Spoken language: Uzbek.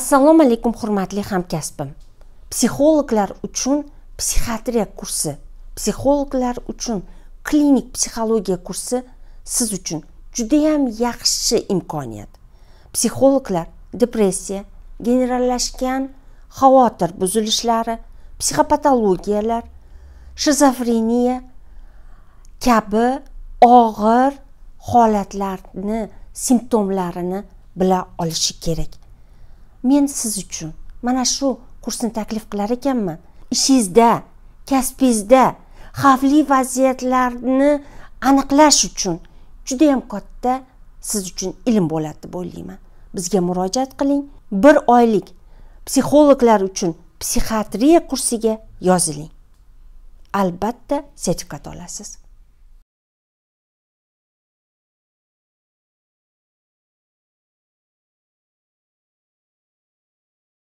assalomu alaykum hurmatli hamkasbim psixologlar uchun psixiatriya kursi psixologlar uchun klinik psixologiya kursi siz uchun judayam yaxshi imkoniyat psixologlar depressiya generallashgan xavotir buzilishlari psixopatologiyalar shizofreniya kabi og'ir holatlarni simptomlarini bila olishi kerak men siz uchun mana shu kursni taklif qilar ekanman ishingizda kasbingizda xavfli vaziyatlarni aniqlash uchun juda yam katta siz uchun ilm bo'ladi deb o'ylayman bizga murojaat qiling bir oylik psixologlar uchun psixiatriya kursiga yoziling albatta sertifikat olasiz